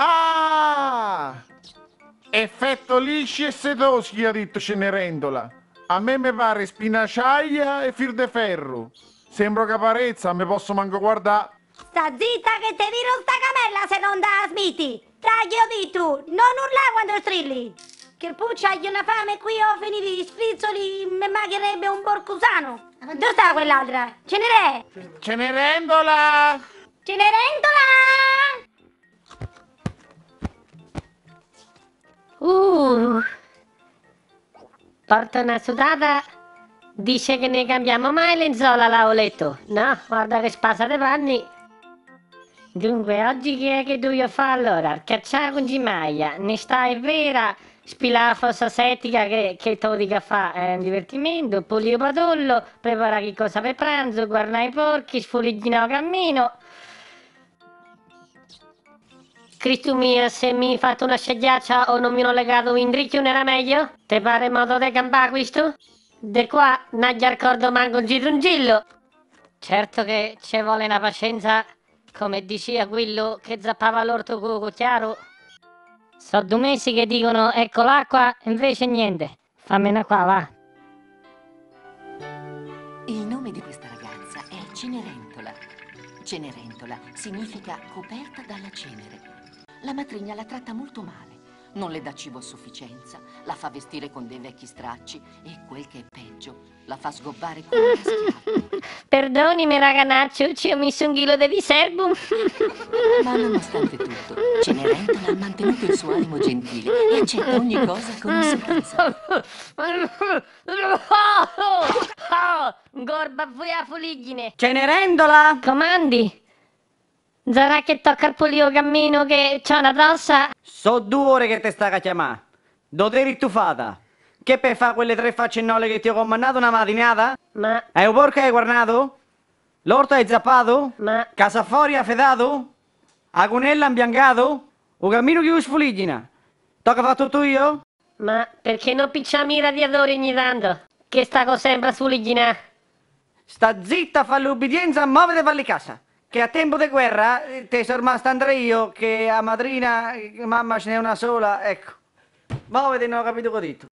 Ah! Effetto lisci e sedosi, ha detto Cenerendola. A me mi pare spinaciaia e fil de ferro. Sembro caparezza, me posso manco guardare. Sta zitta che te viro sta camella se non da smiti. Taglio di tu, non urla quando strilli. Che puccia, hai una fame qui ho finito gli strizzoli, mi magherebbe un borcusano. Dove sta quell'altra? Cenerè! Cenerendola! Cenerendola! Uh, porta una sudata. Dice che ne cambiamo mai lenzuola, Laoletto. No, guarda che spasa dei panni. Dunque, oggi che è che devo fare allora? Cacciare con Gimaia. Ne stai vera? Spila la fossa settica che, che ti dica fa è un divertimento, pulire il padollo, preparare che cosa per pranzo, guardare i porchi, sfuliggino a cammino. Cristo mio, se mi fate una scegliaccia o non mi ho legato in dricchio era meglio? Te pare modo de campare questo? De qua, non ricordo manco un girungillo. Certo che ci vuole una pazienza, come diceva quello che zappava l'orto cuoco chiaro. So due mesi che dicono ecco l'acqua, invece niente. Fammela qua, va. Il nome di questa ragazza è Cenerentola. Cenerentola significa coperta dalla cenere la matrigna la tratta molto male. Non le dà cibo a sufficienza, la fa vestire con dei vecchi stracci e quel che è peggio, la fa sgobbare con una schiaffa. Perdonimi, raganaccio, ci ho messo un chilo di serbum. Ma nonostante tutto, Cenerentola ha mantenuto il suo animo gentile e accetta ogni cosa con un sorriso. Gorba furia fuliggine. Cenerendola! Comandi! Zarà che tocca al polio cammino che c'è una tossa. So due ore che te sta a chiamare. Dove ritufata? Che per fare quelle tre facce nole che ti ho comandato una mattinata? Ma... Hai un porco hai guarnato? L'orto hai zappato? Ma... Casa fuori ha fedato? Agunella ha imbiancato? Un cammino che sfuligina? Tocca fatto tu io? Ma perché non picciami i radiatori ogni tanto? Che sta cosa sembra sfuligina? Sta zitta, fa l'ubbidienza, muovete per le casa. Che a tempo di guerra eh, te sono rimasto Andrei io, che a madrina, eh, mamma ce n'è una sola, ecco. Ma vedi, non ho capito cosa ho detto.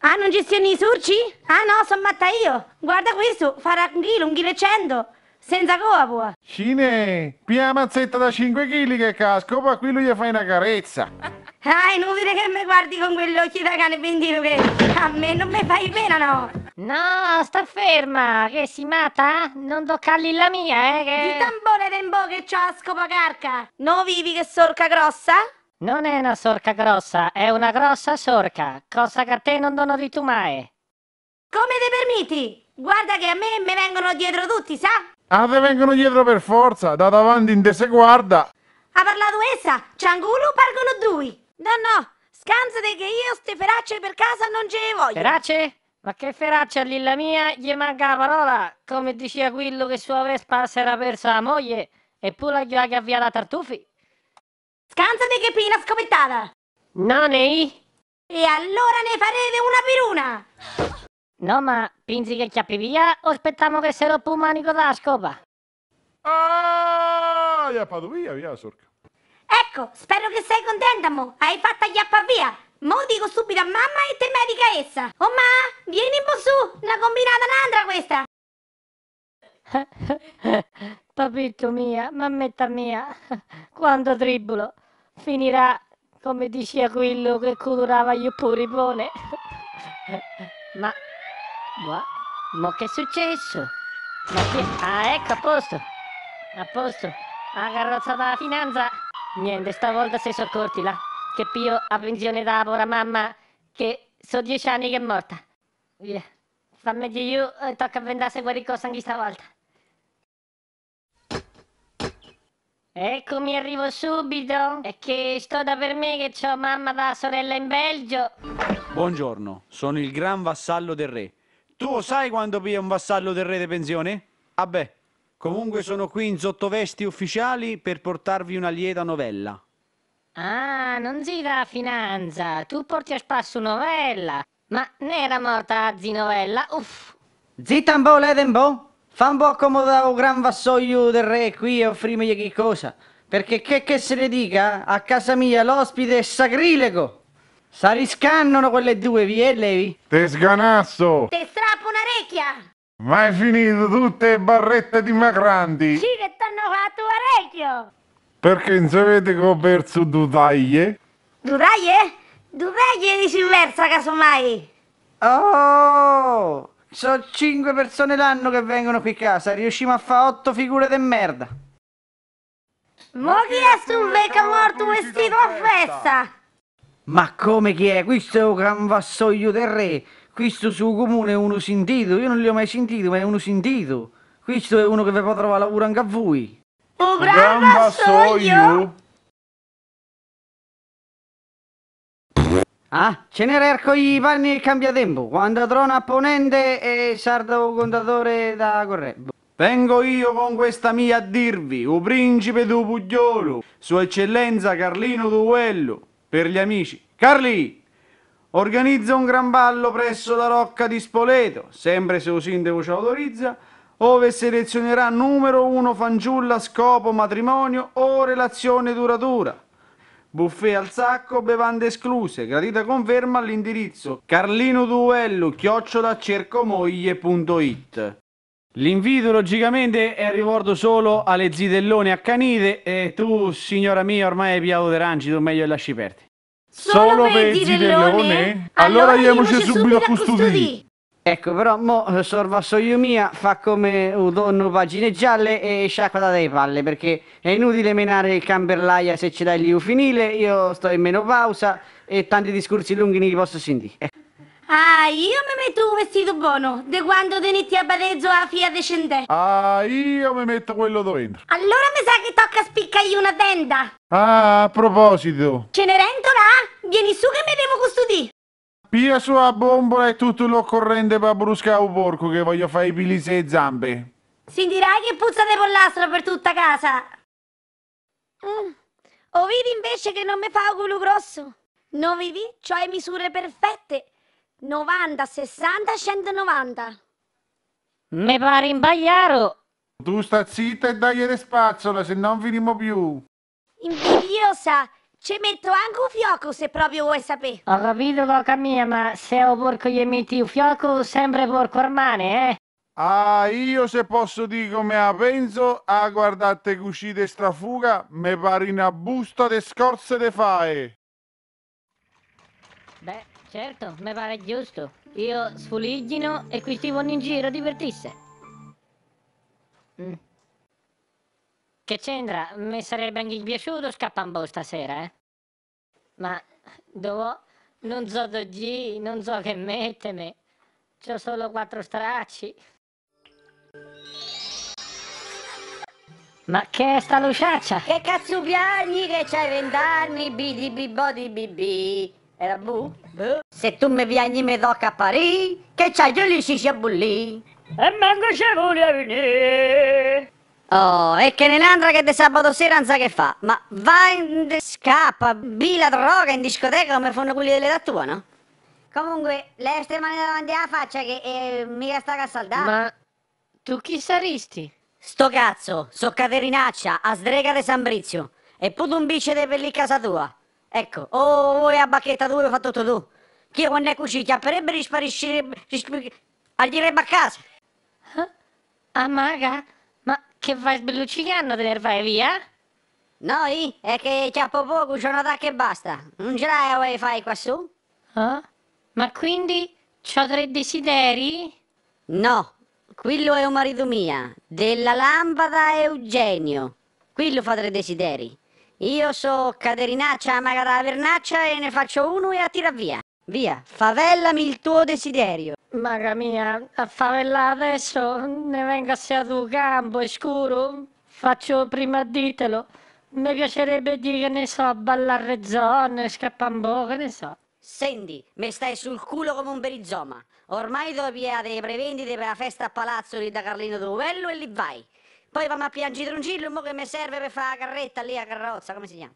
Ah, non gestioni i surci? Ah no, sono matta io. Guarda questo, farà un chilo, un chilo e cento. Senza coa pua. Cine, pia mazzetta da 5 kg che casco, poi qui lui gli fai una carezza. Ah, è inutile che mi guardi con quell'occhio da cane bendino che a me non mi fai pena, no. No, sta ferma, che si mata? Non toccalli la mia, eh? Che... Il tambone d'embo che c'ha la scopa carca! No vivi che sorca grossa? Non è una sorca grossa, è una grossa sorca, cosa che a te non dono di tu mai. Come ti permetti? Guarda che a me mi vengono dietro tutti, sa? Ah, te vengono dietro per forza, da davanti in te se guarda. Ha parlato essa, c'è un culo pargono due. No, no, scansate che io ste feracce per casa non ce le voglio. Ferace? Ma che feraccia, Lilla mia, gli manca la parola, come diceva quello che sua Vespa si era persa la moglie, eppure gli ha via la tartufi. Scansate che prima scopettata! No, nei! E allora ne farete una per una! No, ma pensi che chiappi via o aspettiamo che se roppo un manico dalla scopa? Ah, chiappato via, via, sorca. Ecco, spero che sei contenta, mo. Hai fatto chiappa via. Mo dico subito a mamma e te medica essa. Oh ma, vieni un po' su, una combinata un'altra questa. Papito mia, mammetta mia, quando tribulo finirà come diceva quello che colorava io puripone. ma, ma, ma che è successo? Ma che, ah ecco a posto, a posto, la carrozza della finanza. Niente, stavolta si sono accorti là che Pio ha pensione da povera mamma che sono dieci anni che è morta. Via. Fammi dire io, eh, tocca vendare qualcosa anche stavolta. Eccomi, arrivo subito. E che sto da per me che ho mamma da sorella in Belgio. Buongiorno, sono il gran vassallo del re. Tu lo sai quando pia un vassallo del re di pensione? Vabbè, ah comunque sono qui in sottovesti ufficiali per portarvi una lieta novella. Ah, non gira la finanza, tu porti a spasso novella. Ma ne era morta zi novella, uff. Zitambo, ledembo, fa un po' accomodare un gran vassoio del re qui e offrimigli che cosa. Perché che, che se ne dica, a casa mia l'ospite è sacrilego. Sariscannano quelle due, vi e levi? Te sganasso! Te strappo un'orecchia! Ma hai finito tutte le barrette di dimagranti! Sì, che t'hanno fatto orecchio! Perché non sapete che ho perso due taglie? Due taglie? casomai! Oh! Sono cinque persone l'anno che vengono qui a casa, riusciamo a fare otto figure di merda! Ma chi è su un vecchio morto vestito a festa? Ma come chi è? Questo è un canvassoglio del re! Questo suo comune è uno sentito, io non li ho mai sentito, ma è uno sentito! Questo è uno che vi può trovare lavoro anche a voi! Brava so you! Ah, Cenerer erco i panni cambia tempo, quando trona a ponente e sardo contatore da correbbo. Vengo io con questa mia a dirvi, o principe du Pugliolo, sua eccellenza Carlino Duello, per gli amici. Carli, organizza un gran ballo presso la Rocca di Spoleto, sempre se lo sindaco ci autorizza, ove selezionerà numero 1 fanciulla scopo matrimonio o relazione duratura. Buffet al sacco, bevande escluse. Gradita conferma all'indirizzo carlino duello chiocciola L'invito logicamente è rivolto solo alle zitellone accanite e tu, signora mia, ormai hai piato d'arancito, meglio lasci perdi. Solo, solo per zitellone? Allora andiamoci subito a custodire. Ecco, però mo eh, Sorvasso mia fa come donno pagine gialle e sciacquata dai palle, perché è inutile menare il camberlaia se ci dai finile, io sto in menopausa e tanti discorsi lunghi ne li posso sentire. Ah, io mi metto un vestito buono, de quando te a barezzo a fia descendente. Ah, io mi metto quello dentro. Allora mi sa che tocca spiccagli una tenda. Ah, a proposito. Cenerentola, vieni su che mi devo custodire. Pia sua bombola e tutto l'occorrente per bruscare o porco che voglio fare i pilisi e zampe. Si dirà che puzza di pollastro per tutta casa. Mm. O vivi invece che non mi fa culo grosso. Non vivi, cioè misure perfette. 90, 60, 190. Mi pare imbagliaro. Tu sta zitta e dagli le spazzola, se non finimo più. Invidiosa. Ci metto anche un fioco se proprio vuoi sapere. Ho capito, loca mia, ma se ho porco gli metti un fioco, sempre porco armane, eh? Ah, io se posso dire come la penso, a ah, guardate che cucite strafuga, mi pare una busta di scorze de fae. Beh, certo, mi pare giusto. Io sfuliggino e questi vanno in giro divertisse. Mm. Che c'entra? Mi sarebbe anche piaciuto scappambo stasera, eh? Ma dopo non so dove G, non so che mettermi. C'ho solo quattro stracci. Ma che è sta luciaccia? Che cazzo piagni che c'hai vent'anni, bidi bibodi bibi. Era eh, bu? bu? Se tu mi vieni mi tocca a Parì, che c'hai giù lì si bulli. E manco ci volevi venire. Oh, e che Nenandra che de sabato sera non sa che fa, ma va in de- scappa, bila droga in discoteca come fanno quelli dell'età tua, no? Comunque, lei le mani davanti alla faccia che eh, mica sta a saldare. Ma tu chi saresti? Sto cazzo, so Caterinaccia, a sdrega de Sambrizio, e puto un bice de per lì casa tua. Ecco, o oh, vuoi a bacchetta tua, lo fa tutto tu. Chi io quando è cucito, chiapperebbe risparisci, risp... aglirebbe a casa. Ah, ah, maga? che vai sbelluccicanno te ne vai via? Noi? È che c'è poco, c'è una tacca e basta. Non ce l'hai wifi quassù? Ah? Ma quindi c'ho tre desideri? No, quello è un marito mio, della lampada Eugenio. Quello fa tre desideri. Io so Caterinaccia, maga da Vernaccia e ne faccio uno e a tira via. Via, favellami il tuo desiderio. Maga mia, a favella adesso ne venga sia tu campo, è scuro. Faccio prima ditelo. Mi piacerebbe dire che ne so, ballare zone, scappambo, che ne so. Senti, mi stai sul culo come un perizoma. Ormai devo pigliare le prevendite per la festa a palazzo lì da Carlino Duvello e lì vai. Poi vamo a piangere un cillo, mo che mi serve per fare la carretta lì a carrozza, come si chiama?